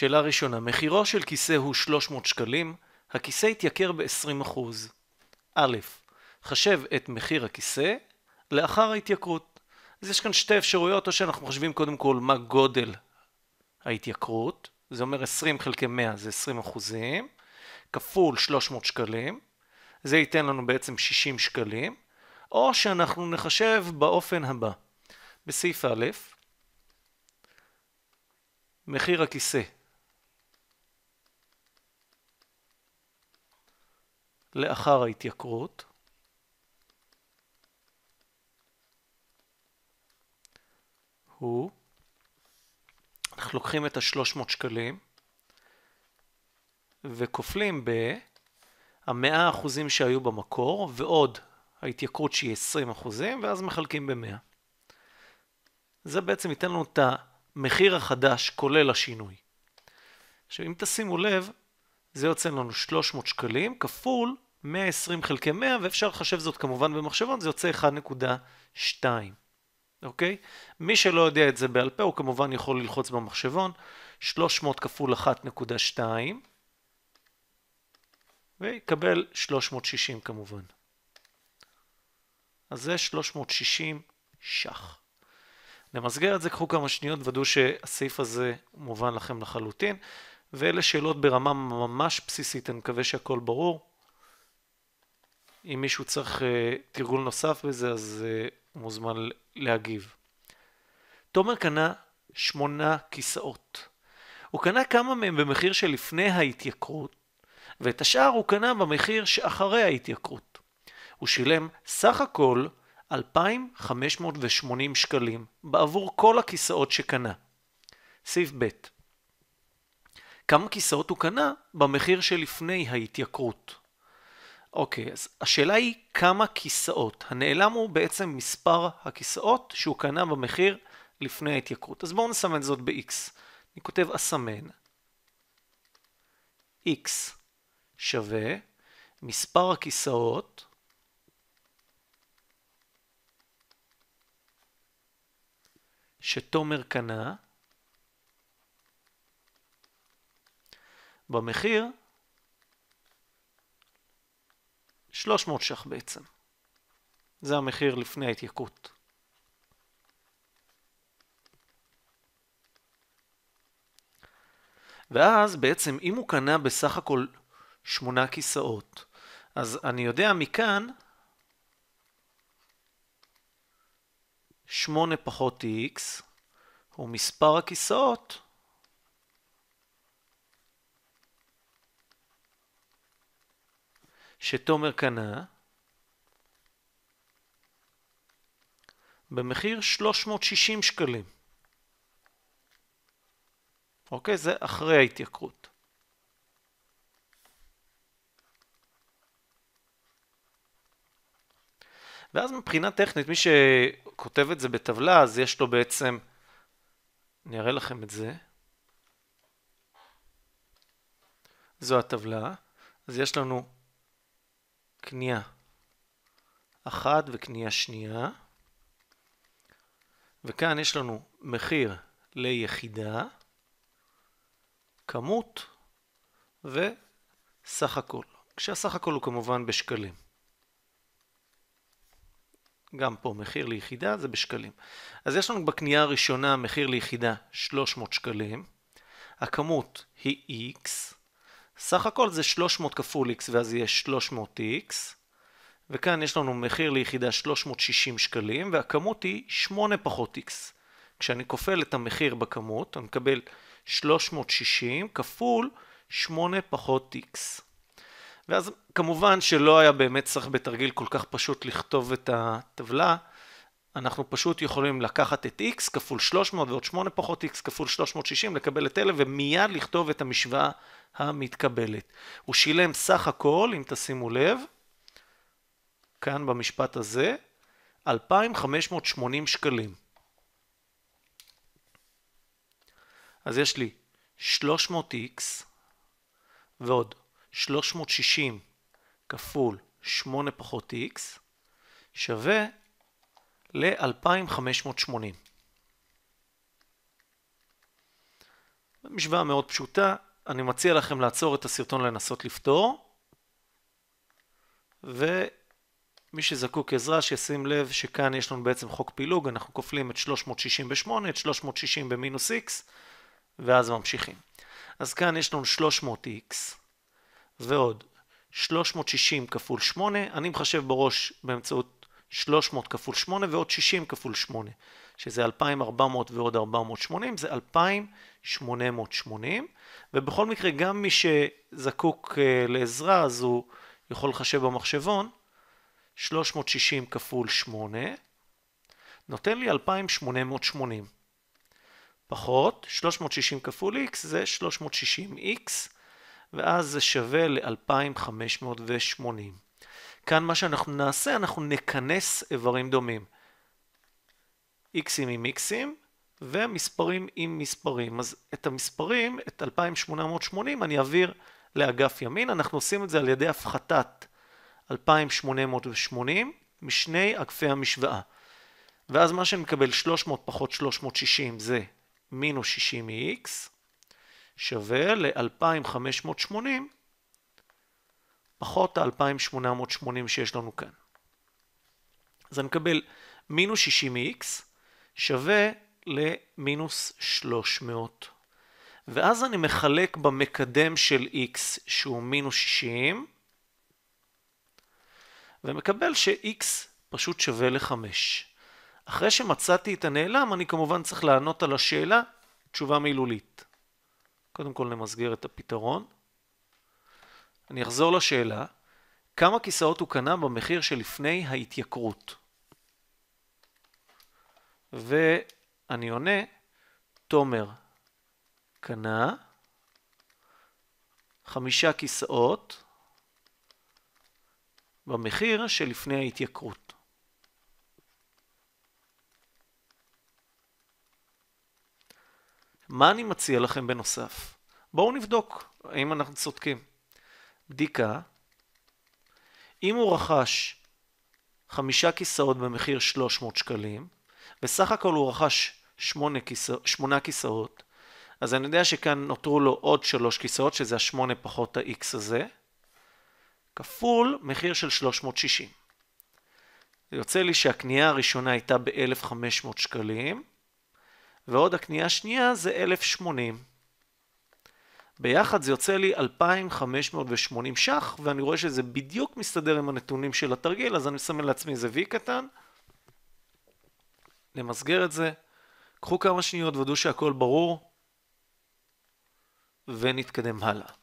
שאלה ראשונה, מחירו של כיסא הוא 300 שקלים, הכיסא התייקר ב-20%. א', חשב את מחיר הכיסא לאחר ההתייקרות. אז יש כאן שתי אפשרויות, או שאנחנו חושבים קודם כל מה גודל ההתייקרות, זה אומר 20 חלקי 100 זה 20 אחוזים, כפול 300 שקלים, זה ייתן לנו בעצם 60 שקלים, או שאנחנו נחשב באופן הבא. בסעיף א', מחיר הכיסא לאחר ההתייקרות. הוא, אנחנו לוקחים את ה-300 שקלים וכופלים ב-100 אחוזים שהיו במקור ועוד ההתייקרות שהיא 20 אחוזים ואז מחלקים ב-100. זה בעצם ייתן לנו את המחיר החדש כולל השינוי. עכשיו אם תשימו לב, זה יוצא לנו 300 שקלים כפול 120 חלקי 100 ואפשר לחשב זאת כמובן במחשבון, זה יוצא 1.2, אוקיי? מי שלא יודע את זה בעל פה הוא כמובן יכול ללחוץ במחשבון, 300 כפול 1.2 ויקבל 360 כמובן. אז זה 360 ש"ח. למסגר את זה, קחו כמה שניות, ודאו שהסעיף הזה מובן לכם לחלוטין. ואלה שאלות ברמה ממש בסיסית, אני מקווה שהכל ברור. אם מישהו צריך uh, תרגול נוסף בזה, אז uh, מוזמן להגיב. תומר קנה שמונה כיסאות. הוא קנה כמה מהם במחיר שלפני ההתייקרות, ואת השאר הוא קנה במחיר שאחרי ההתייקרות. הוא שילם סך הכל 2,580 שקלים בעבור כל הכיסאות שקנה. סעיף ב' כמה כיסאות הוא קנה במחיר שלפני ההתייקרות. אוקיי, אז השאלה היא כמה כיסאות. הנעלם הוא בעצם מספר הכיסאות שהוא קנה במחיר לפני ההתייקרות. אז בואו נסמן זאת ב-x. אני כותב אסמן x שווה מספר הכיסאות שתומר קנה במחיר 300 ש"ח בעצם. זה המחיר לפני ההתייקרות. ואז בעצם אם הוא קנה בסך הכל שמונה כיסאות, אז אני יודע מכאן שמונה פחות x הוא מספר הכיסאות שתומר קנה במחיר 360 שקלים. אוקיי? זה אחרי ההתייקרות. ואז מבחינה טכנית, מי שכותב את זה בטבלה, אז יש לו בעצם, אני אראה לכם את זה, זו הטבלה, אז יש לנו קנייה אחת וקנייה שנייה, וכאן יש לנו מחיר ליחידה, כמות וסך הכל, כשהסך הכל הוא כמובן בשקלים. גם פה מחיר ליחידה זה בשקלים. אז יש לנו בקנייה הראשונה מחיר ליחידה 300 שקלים, הכמות היא x, סך הכל זה 300 כפול x ואז יהיה 300x, וכאן יש לנו מחיר ליחידה 360 שקלים, והכמות היא 8 פחות x. כשאני כופל את המחיר בכמות, אני מקבל 360 כפול 8 פחות x. ואז כמובן שלא היה באמת צריך בתרגיל כל כך פשוט לכתוב את הטבלה, אנחנו פשוט יכולים לקחת את x כפול 300 ועוד 8 פחות x כפול 360, לקבל את אלה ומיד לכתוב את המשוואה המתקבלת. הוא שילם סך הכל, אם תשימו לב, כאן במשפט הזה, 2,580 שקלים. אז יש לי 300x ועוד 360 כפול 8 פחות x שווה ל-2580. משוואה מאוד פשוטה, אני מציע לכם לעצור את הסרטון לנסות לפתור, ומי שזקוק עזרה שישים לב שכאן יש לנו בעצם חוק פילוג, אנחנו כופלים את 368, את 360 במינוס x, ואז ממשיכים. אז כאן יש לנו 300x, ועוד 360 כפול 8, אני מחשב בראש באמצעות 300 כפול 8 ועוד 60 כפול 8, שזה 2,400 ועוד 480, זה 2,880, ובכל מקרה גם מי שזקוק אה, לעזרה אז הוא יכול לחשב במחשבון, 360 כפול 8, נותן לי 2,880. פחות 360 כפול x זה 360x, ואז זה שווה ל-2,580. כאן מה שאנחנו נעשה, אנחנו נכנס איברים דומים. איקסים עם איקסים ומספרים עם מספרים. אז את המספרים, את 2880, אני אעביר לאגף ימין. אנחנו עושים את זה על ידי הפחתת 2880 משני אגפי המשוואה. ואז מה שנקבל 300 פחות 360 זה מינוס 60 מ-x שווה ל-2580 פחות ה-2880 שיש לנו כאן. אז אני מקבל מינוס 60 x שווה למינוס 300. ואז אני מחלק במקדם של x שהוא מינוס 60, ומקבל ש-x פשוט שווה ל-5. אחרי שמצאתי את הנעלם, אני כמובן צריך לענות על השאלה תשובה מילולית. קודם כל נמסגר את הפתרון. אני אחזור לשאלה, כמה כיסאות הוא קנה במחיר שלפני ההתייקרות? ואני עונה, תומר קנה חמישה כיסאות במחיר שלפני ההתייקרות. מה אני מציע לכם בנוסף? בואו נבדוק האם אנחנו צודקים. בדיקה, אם הוא רכש חמישה כיסאות במחיר 300 שקלים, בסך הכל הוא רכש שמונה, כיסא, שמונה כיסאות, אז אני יודע שכאן נותרו לו עוד שלוש כיסאות, שזה השמונה פחות ה-X הזה, כפול מחיר של 360. זה יוצא לי שהקנייה הראשונה הייתה ב-1,500 שקלים, ועוד הקנייה השנייה זה 1,080. ביחד זה יוצא לי 2,580 ש"ח, ואני רואה שזה בדיוק מסתדר עם הנתונים של התרגיל, אז אני מסמן לעצמי איזה V קטן. נמסגר את זה, קחו כמה שניות, ודאו שהכל ברור, ונתקדם הלאה.